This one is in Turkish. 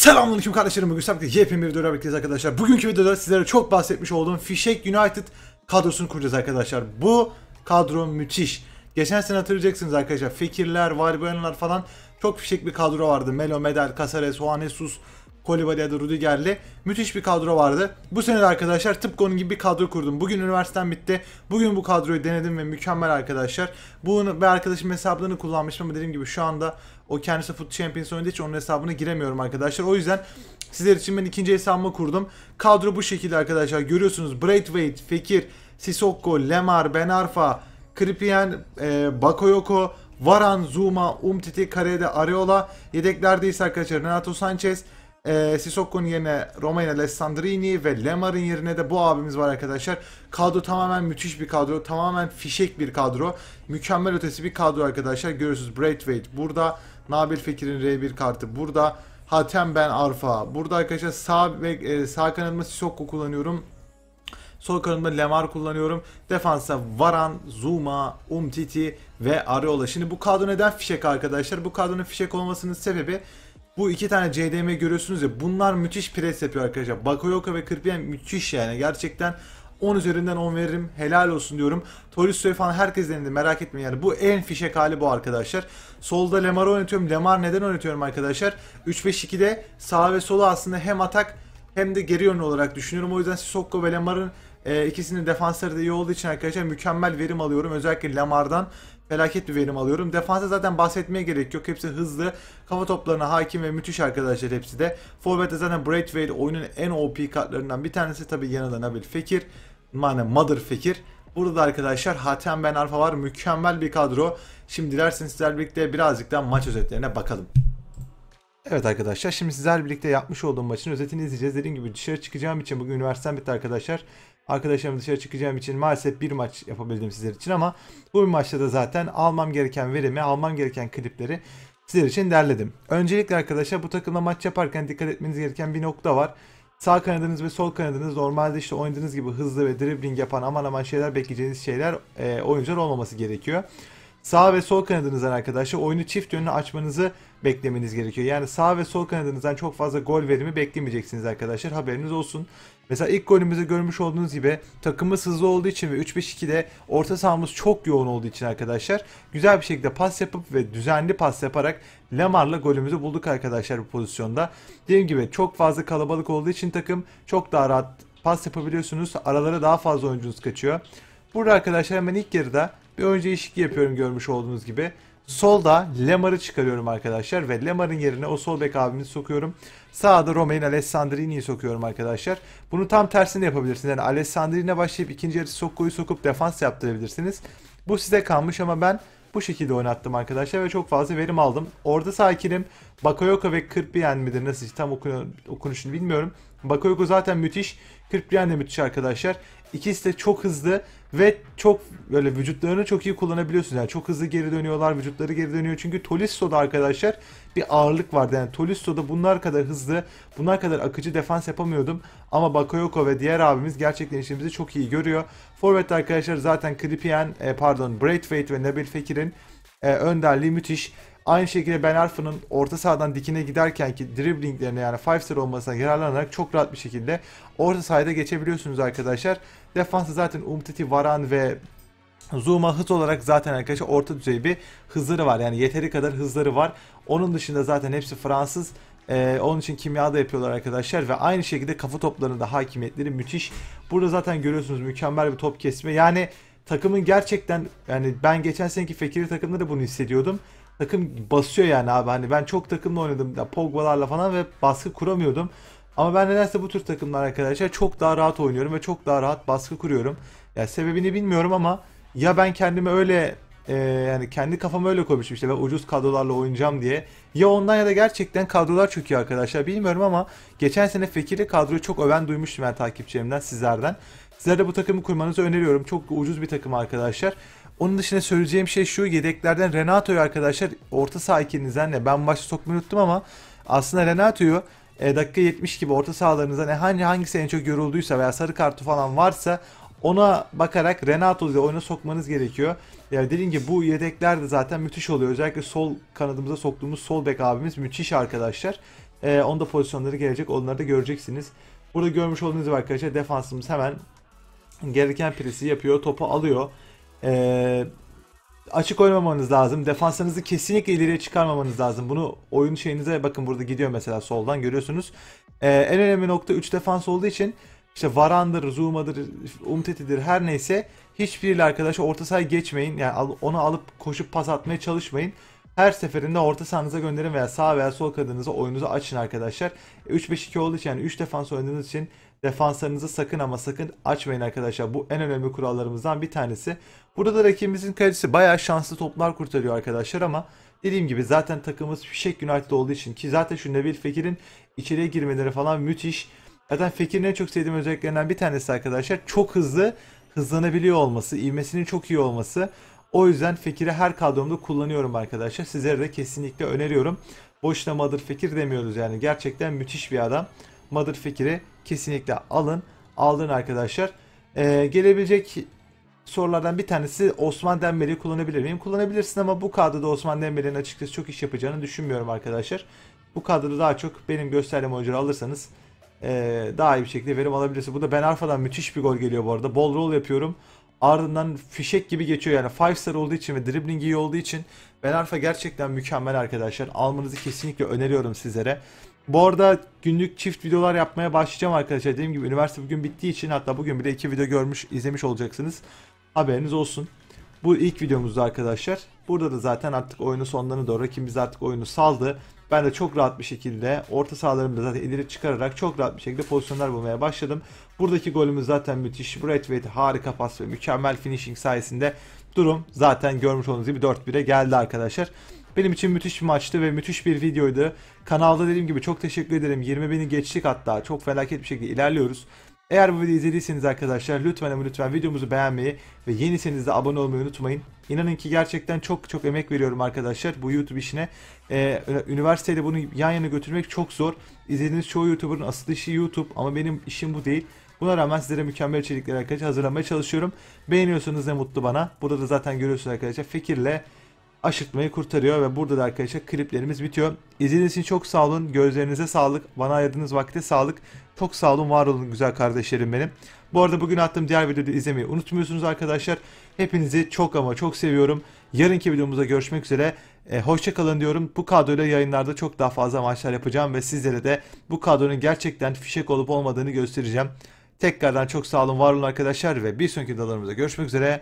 Selamünaleyküm kardeşlerim. Bugün sabit yepyeni bir videoyla birlikteyiz arkadaşlar. Bugünkü videoda sizlere çok bahsetmiş olduğum Fişek United kadrosunu kuracağız arkadaşlar. Bu kadro müthiş. Geçen sene hatırlayacaksınız arkadaşlar. Fekirler, Valbuenlar falan çok fişek bir kadro vardı. Melo, Medel, Casares, Juan Jesus, Kolibali ya da Rudiger'li müthiş bir kadro vardı. Bu sene de arkadaşlar tıpkı onun gibi bir kadro kurdum. Bugün üniversitem bitti. Bugün bu kadroyu denedim ve mükemmel arkadaşlar. Bunu bir arkadaşım hesaplarını kullanmıştım ama dediğim gibi şu anda o kendisi Foot Champions oynadığı için onun hesabına giremiyorum arkadaşlar. O yüzden sizler için ben ikinci hesabımı kurdum. Kadro bu şekilde arkadaşlar. Görüyorsunuz Braithwaite, Fekir, Sissoko, Lemar, Ben Arfa, Kripien, e, Bakoyoko, Varan, Zuma, Umtiti, Karede, Areola. Yedeklerde ise arkadaşlar Renato Sanchez, e, Sissoko'nun yerine Romeo Alessandrini ve Lemar'ın yerine de bu abimiz var arkadaşlar. Kadro tamamen müthiş bir kadro. Tamamen fişek bir kadro. Mükemmel ötesi bir kadro arkadaşlar. Görüyorsunuz Braithwaite burada. Nabil Fekir'in R1 kartı burada. Hatem Ben Arfa. Burada arkadaşlar sağ, ve, e, sağ kanalımı Sisoko kullanıyorum. Sol kanalımda Lemar kullanıyorum. Defansa Varan, Zuma, Umtiti ve Areola. Şimdi bu kadro neden fişek arkadaşlar? Bu kadronun fişek olmasının sebebi bu iki tane CDM görüyorsunuz ya bunlar müthiş pres yapıyor arkadaşlar. Bakayoko ve Kırpiyen müthiş yani gerçekten 10 üzerinden 10 veririm. Helal olsun diyorum. Tolistoy falan herkes denedi merak etmeyin yani. Bu en fişek hali bu arkadaşlar. Solda Lemar'ı oynatıyorum. Lemar neden oynatıyorum arkadaşlar? 3-5-2'de sağ ve solu aslında hem atak hem de geri yönlü olarak düşünüyorum. O yüzden Sissoko ve Lemar'ın e, ikisinin defansları da iyi olduğu için arkadaşlar mükemmel verim alıyorum. Özellikle Lamar'dan felaket bir verim alıyorum. Defansa zaten bahsetmeye gerek yok. Hepsi hızlı. Kafa toplarına hakim ve müthiş arkadaşlar hepsi de. Forvet'te zaten Braithwaite oyunun en OP kartlarından bir tanesi. Tabi yanında Nabil Fekir. Mane Mother Fekir. Burada da arkadaşlar Hatem Ben Arfa var. Mükemmel bir kadro. Şimdi dilerseniz sizlerle birlikte birazcık da maç özetlerine bakalım. Evet arkadaşlar şimdi sizlerle birlikte yapmış olduğum maçın özetini izleyeceğiz. Dediğim gibi dışarı çıkacağım için bugün üniversitem bitti arkadaşlar. Arkadaşlarım dışarı çıkacağım için maalesef bir maç yapabildim sizler için ama bu maçta da zaten almam gereken verimi, almam gereken klipleri sizler için derledim. Öncelikle arkadaşlar bu takımla maç yaparken dikkat etmeniz gereken bir nokta var. Sağ kanadınız ve sol kanadınız normalde işte oynadığınız gibi hızlı ve dribbling yapan aman aman şeyler bekleyeceğiniz şeyler e, oyuncular olmaması gerekiyor sağ ve sol kanadınızdan arkadaşlar oyunu çift yönlü açmanızı beklemeniz gerekiyor. Yani sağ ve sol kanadınızdan çok fazla gol verimi beklemeyeceksiniz arkadaşlar. Haberiniz olsun. Mesela ilk golümüzde görmüş olduğunuz gibi takımımız hızlı olduğu için ve 3-5-2'de orta sahamız çok yoğun olduğu için arkadaşlar güzel bir şekilde pas yapıp ve düzenli pas yaparak Lamar'la golümüzü bulduk arkadaşlar bu pozisyonda. Dediğim gibi çok fazla kalabalık olduğu için takım çok daha rahat pas yapabiliyorsunuz. Aralara daha fazla oyuncunuz kaçıyor. Burada arkadaşlar hemen ilk yarıda bir oyuncu değişikliği yapıyorum görmüş olduğunuz gibi. Solda Lemar'ı çıkarıyorum arkadaşlar ve Lemar'ın yerine o sol bek abimi sokuyorum. Sağda Romain Alessandrini'yi sokuyorum arkadaşlar. Bunu tam tersini yapabilirsiniz. Yani Alessandrine başlayıp ikinci yarı Sokko'yu sokup defans yaptırabilirsiniz. Bu size kalmış ama ben bu şekilde oynattım arkadaşlar ve çok fazla verim aldım. Orada sakinim. Bakayoko ve Kırpiyen midir nasıl tam okun okunuşunu bilmiyorum. Bakayoko zaten müthiş. Kırpiyen de müthiş arkadaşlar. İkisi de çok hızlı ve çok böyle vücutlarını çok iyi kullanabiliyorsunuz. Yani çok hızlı geri dönüyorlar, vücutları geri dönüyor. Çünkü Tolisso'da arkadaşlar bir ağırlık vardı. Yani Tolisso'da bunlar kadar hızlı, bunlar kadar akıcı defans yapamıyordum. Ama Bakayoko ve diğer abimiz gerçekten işimizi çok iyi görüyor. Forvet arkadaşlar zaten Kripien, e, pardon Braithwaite ve Nabil Fekir'in e, önderliği müthiş. Aynı şekilde Ben Arfa'nın orta sahadan dikine giderken ki driblinglerine yani 5 star olmasına yararlanarak çok rahat bir şekilde orta sahada geçebiliyorsunuz arkadaşlar. Defansta zaten Umtiti, Varan ve Zuma hız olarak zaten arkadaşlar orta düzey bir hızları var. Yani yeteri kadar hızları var. Onun dışında zaten hepsi Fransız. Ee, onun için kimya da yapıyorlar arkadaşlar ve aynı şekilde kafa toplarında hakimiyetleri müthiş. Burada zaten görüyorsunuz mükemmel bir top kesme. Yani takımın gerçekten yani ben geçen seneki Fekir'i takımda da bunu hissediyordum. Takım basıyor yani abi hani ben çok takımla oynadım da Pogba'larla falan ve baskı kuramıyordum. Ama ben nedense bu tür takımlar arkadaşlar çok daha rahat oynuyorum ve çok daha rahat baskı kuruyorum. Ya yani sebebini bilmiyorum ama ya ben kendimi öyle e, yani kendi kafamı öyle koymuşum işte ve ucuz kadrolarla oynayacağım diye. Ya ondan ya da gerçekten kadrolar çöküyor arkadaşlar bilmiyorum ama geçen sene Fekir'i kadroyu çok öven duymuştum ben takipçilerimden sizlerden. Size de bu takımı kurmanızı öneriyorum. Çok ucuz bir takım arkadaşlar. Onun dışında söyleyeceğim şey şu yedeklerden Renato'yu arkadaşlar orta saha ikinizden de ben başta sokmayı unuttum ama aslında Renato'yu e, dakika 70 gibi orta sahalarınızdan e, hangi hangisi en çok yorulduysa veya sarı kartı falan varsa ona bakarak Renato ile oyuna sokmanız gerekiyor. Yani dediğim gibi bu yedekler de zaten müthiş oluyor. Özellikle sol kanadımıza soktuğumuz sol bek abimiz müthiş arkadaşlar. Ee, onda pozisyonları gelecek. Onları da göreceksiniz. Burada görmüş olduğunuz gibi arkadaşlar defansımız hemen gereken presi yapıyor. Topu alıyor. Ee, açık oynamamanız lazım. defansınızı kesinlikle ileriye çıkarmamanız lazım. Bunu oyun şeyinize bakın burada gidiyor mesela soldan görüyorsunuz. Ee, en önemli nokta 3 defans olduğu için işte Varan'dır, Zuma'dır, Umtiti'dir her neyse hiçbiriyle arkadaşa orta sahaya geçmeyin. Yani onu alıp koşup pas atmaya çalışmayın. Her seferinde orta sahanıza gönderin veya sağ veya sol kadınıza oyunuzu açın arkadaşlar. 3-5-2 olduğu için yani 3 defans oynadığınız için Defanslarınızı sakın ama sakın açmayın arkadaşlar. Bu en önemli kurallarımızdan bir tanesi. Burada da rakibimizin kalecisi bayağı şanslı toplar kurtarıyor arkadaşlar ama dediğim gibi zaten takımımız Fişek United olduğu için ki zaten şu Nebil Fekir'in içeriye girmeleri falan müthiş. Zaten Fekir'in en çok sevdiğim özelliklerinden bir tanesi arkadaşlar çok hızlı hızlanabiliyor olması, ivmesinin çok iyi olması. O yüzden Fekir'i her kadromda kullanıyorum arkadaşlar. Sizlere de kesinlikle öneriyorum. Boşuna Madır Fekir demiyoruz yani. Gerçekten müthiş bir adam. Motherfucker'i kesinlikle alın. Aldın arkadaşlar. Ee, gelebilecek sorulardan bir tanesi Osman Dembele'yi kullanabilir miyim? Kullanabilirsin ama bu kadroda Osman Dembele'nin açıkçası çok iş yapacağını düşünmüyorum arkadaşlar. Bu kadroda daha çok benim gösterdiğim oyuncuları alırsanız ee, daha iyi bir şekilde verim alabilirsiniz. Bu da Ben Arfa'dan müthiş bir gol geliyor bu arada. Bol rol yapıyorum. Ardından fişek gibi geçiyor yani 5 star olduğu için ve dribbling iyi olduğu için Ben Arfa gerçekten mükemmel arkadaşlar. Almanızı kesinlikle öneriyorum sizlere. Bu arada günlük çift videolar yapmaya başlayacağım arkadaşlar. Dediğim gibi üniversite bugün bittiği için hatta bugün bir de iki video görmüş, izlemiş olacaksınız. Haberiniz olsun. Bu ilk videomuzdu arkadaşlar. Burada da zaten artık oyunun sonlarına doğru rakibimiz artık oyunu saldı. Ben de çok rahat bir şekilde orta sahalarımı da zaten ileri çıkararak çok rahat bir şekilde pozisyonlar bulmaya başladım. Buradaki golümüz zaten müthiş. Braithwaite harika pas ve mükemmel finishing sayesinde durum zaten görmüş olduğunuz gibi 4-1'e geldi arkadaşlar. Benim için müthiş bir maçtı ve müthiş bir videoydu. Kanalda dediğim gibi çok teşekkür ederim. 20 bini geçtik hatta. Çok felaket bir şekilde ilerliyoruz. Eğer bu videoyu izlediyseniz arkadaşlar lütfen ama lütfen videomuzu beğenmeyi ve yeniseniz de abone olmayı unutmayın. İnanın ki gerçekten çok çok emek veriyorum arkadaşlar bu YouTube işine. Ee, üniversiteyle bunu yan yana götürmek çok zor. İzlediğiniz çoğu YouTuber'ın asıl işi YouTube ama benim işim bu değil. Buna rağmen sizlere mükemmel içerikler arkadaşlar hazırlamaya çalışıyorum. Beğeniyorsanız ne mutlu bana. Burada da zaten görüyorsunuz arkadaşlar fikirle aşırtmayı kurtarıyor ve burada da arkadaşlar kliplerimiz bitiyor. İzlediğiniz için çok sağ olun. Gözlerinize sağlık. Bana ayırdığınız vakte sağlık. Çok sağ olun, var olun güzel kardeşlerim benim. Bu arada bugün attığım diğer videoyu izlemeyi unutmuyorsunuz arkadaşlar. Hepinizi çok ama çok seviyorum. Yarınki videomuzda görüşmek üzere. E, hoşça kalın diyorum. Bu kadroyla yayınlarda çok daha fazla maçlar yapacağım ve sizlere de bu kadronun gerçekten fişek olup olmadığını göstereceğim. Tekrardan çok sağ olun, var olun arkadaşlar ve bir sonraki dalarımızda görüşmek üzere.